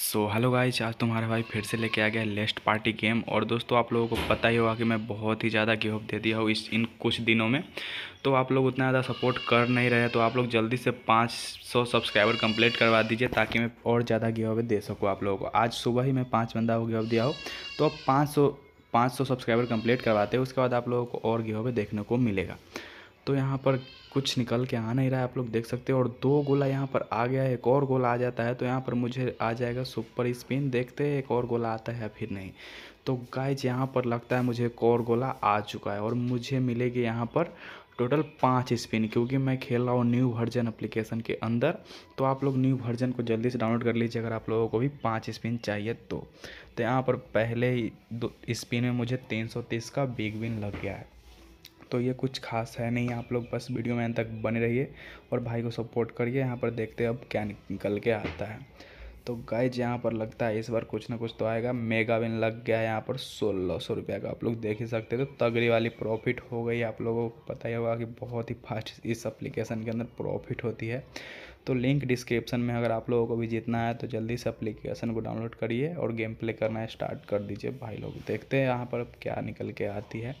so hello guys आज तुम्हारा भाई फिर से लेके आ गया लेस्ट पार्टी गेम और दोस्तों आप लोगों को पता ही होगा कि मैं बहुत ही ज़्यादा गिव अप दे दिया हूँ इस इन कुछ दिनों में तो आप लोग उतना ज़्यादा सपोर्ट कर नहीं रहे तो आप लोग जल्दी से 500 सब्सक्राइबर कंप्लीट करवा दीजिए ताकि मैं और ज़्यादा गिव अप दे सकूँ आप लोगों को आज सुबह ही मैं पाँच बंदा को गिव अप दिया हो तो अब पाँच सौ सब्सक्राइबर कंप्लीट करवाते हैं उसके बाद आप लोगों को और गिव अप देखने को मिलेगा तो यहाँ पर कुछ निकल के आ नहीं रहा है आप लोग देख सकते हैं और दो गोला यहाँ पर आ गया है एक और गोला आ जाता है तो यहाँ पर मुझे आ जाएगा सुपर स्पिन देखते हैं एक और गोला आता है फिर नहीं तो गाइज यहाँ पर लगता है मुझे एक और गोला आ चुका है और मुझे मिलेगी यहाँ पर टोटल पाँच स्पिन क्योंकि मैं खेल रहा हूँ न्यू वर्जन अप्लीकेशन के अंदर तो आप लोग न्यू वर्जन को जल्दी से डाउनलोड कर लीजिए अगर आप लोगों को भी पाँच स्पिन चाहिए तो तो यहाँ पर पहले ही दो स्पिन में मुझे तीन सौ तीस का बिग विन लग गया है तो ये कुछ खास है नहीं आप लोग बस वीडियो में तक बने रहिए और भाई को सपोर्ट करिए यहाँ पर देखते अब क्या निकल के आता है तो गाइज यहाँ पर लगता है इस बार कुछ ना कुछ तो आएगा मेगा विन लग गया है यहाँ पर सोलह सौ रुपये का आप लोग देख ही सकते हैं तो तगड़ी वाली प्रॉफिट हो गई आप लोगों को पता ही होगा कि बहुत ही फास्ट इस एप्लीकेशन के अंदर प्रॉफिट होती है तो लिंक डिस्क्रिप्शन में अगर आप लोगों को भी जीतना है तो जल्दी से अप्लीकेशन को डाउनलोड करिए और गेम प्ले करना स्टार्ट कर दीजिए भाई लोग देखते हैं यहाँ पर क्या निकल के आती है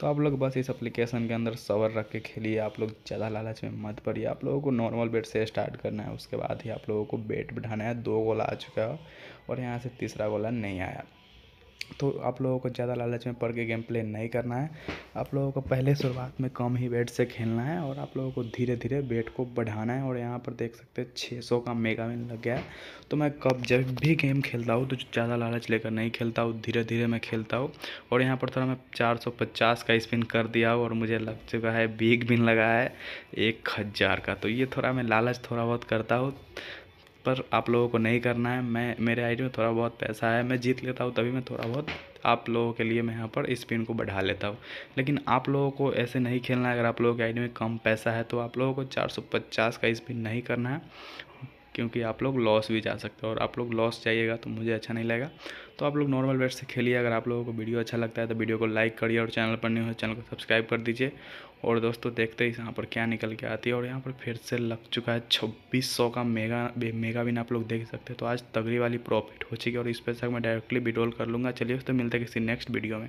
तो आप लोग बस इस एप्लीकेशन के अंदर सवर रख के खेलिए आप लोग ज़्यादा लालच में मत पड़िए आप लोगों को नॉर्मल बेट से स्टार्ट करना है उसके बाद ही आप लोगों को बेट बिठाना है दो गोला आ चुका है और यहाँ से तीसरा गोला नहीं आया तो आप लोगों को ज़्यादा लालच में पड़ के गेम प्ले नहीं करना है आप लोगों को पहले शुरुआत में कम ही वेट से खेलना है और आप लोगों को धीरे धीरे वेट को बढ़ाना है और यहाँ पर देख सकते हैं छः सौ का मेगा मिन लग गया है तो मैं कब जब भी गेम खेलता हूँ तो ज़्यादा लालच लेकर नहीं खेलता हूँ धीरे धीरे मैं खेलता हूँ और यहाँ पर थोड़ा मैं चार सौ पचास का स्पिन कर दिया और मुझे लग चुका है बिग बिन लगा है एक हज़ार का तो ये थोड़ा मैं लालच थोड़ा बहुत करता हूँ पर आप लोगों को नहीं करना है मैं मेरे आईडी में थोड़ा बहुत पैसा है मैं जीत लेता हूँ तभी मैं थोड़ा बहुत आप लोगों के लिए मैं यहाँ पर स्पिन को बढ़ा लेता हूँ लेकिन आप लोगों को ऐसे नहीं खेलना है अगर आप लोगों के आईडी में कम पैसा है तो आप लोगों को चार का स्पिन नहीं करना है क्योंकि आप लोग लॉस भी जा सकते हो और आप लोग लॉस जाइएगा तो मुझे अच्छा नहीं लगेगा तो आप लोग नॉर्मल बैट से खेलिए अगर आप लोगों को वीडियो अच्छा लगता है तो वीडियो को लाइक करिए और चैनल पर नहीं हो चैनल को सब्सक्राइब कर दीजिए और दोस्तों देखते ही यहाँ पर क्या निकल के आती है और यहाँ पर फिर से लग चुका है छब्बीस सौ का मेगा मेगा बिन आप लोग देख सकते हैं तो आज तगड़ी वाली प्रॉफिट हो चुकी है और इस पैसा मैं डायरेक्टली विड्रॉल कर लूँगा चलिए दोस्तों मिलते हैं किसी नेक्स्ट वीडियो में